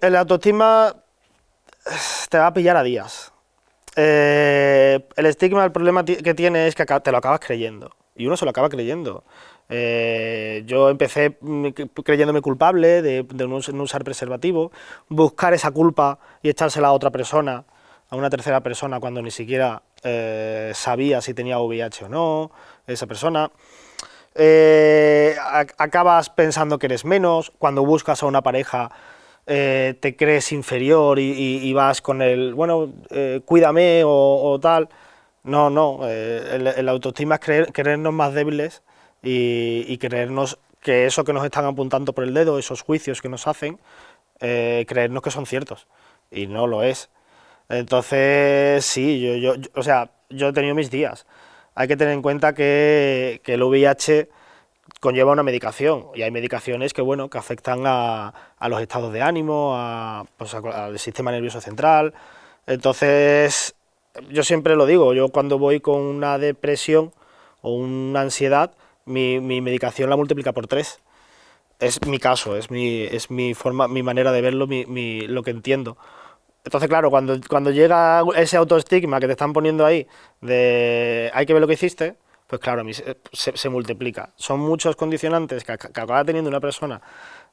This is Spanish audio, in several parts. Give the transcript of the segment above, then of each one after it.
El eh, autoestima te va a pillar a días. Eh, el estigma, el problema que tiene es que te lo acabas creyendo. Y uno se lo acaba creyendo. Eh, yo empecé mm, creyéndome culpable de, no usar preservativo, buscar esa culpa y echársela a otra persona, a una tercera persona, cuando ni siquiera sabía si tenía VIH o no, esa persona. acabas pensando que eres menos, cuando buscas a una pareja eh, te crees inferior y, vas con el, bueno, eh, cuídame o, tal. No, no, eh, el, autoestima es creernos más débiles y, creernos que eso que nos están apuntando por el dedo, esos juicios que nos hacen, creernos que son ciertos. Y no lo es. Entonces, sí, yo, yo, o sea, yo he tenido mis días. Hay que tener en cuenta que, que el VIH conlleva una medicación y hay medicaciones que, bueno, que afectan a, los estados de ánimo, pues, a, al sistema nervioso central. Entonces, yo siempre lo digo, yo cuando voy con una depresión o una ansiedad, mi, medicación la multiplica por tres. Es mi caso, es mi, es mi forma, mi manera de verlo, lo que entiendo. Entonces, claro, cuando, cuando llega ese autoestigma que te están poniendo ahí de hay que ver lo que hiciste, pues claro, eh, se, multiplica. Son muchos condicionantes que, acaba teniendo una persona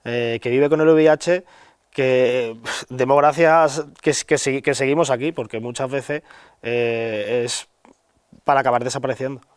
eh, que vive con el VIH que demos gracias que, que, seguimos aquí, porque muchas veces eh, es para acabar desapareciendo.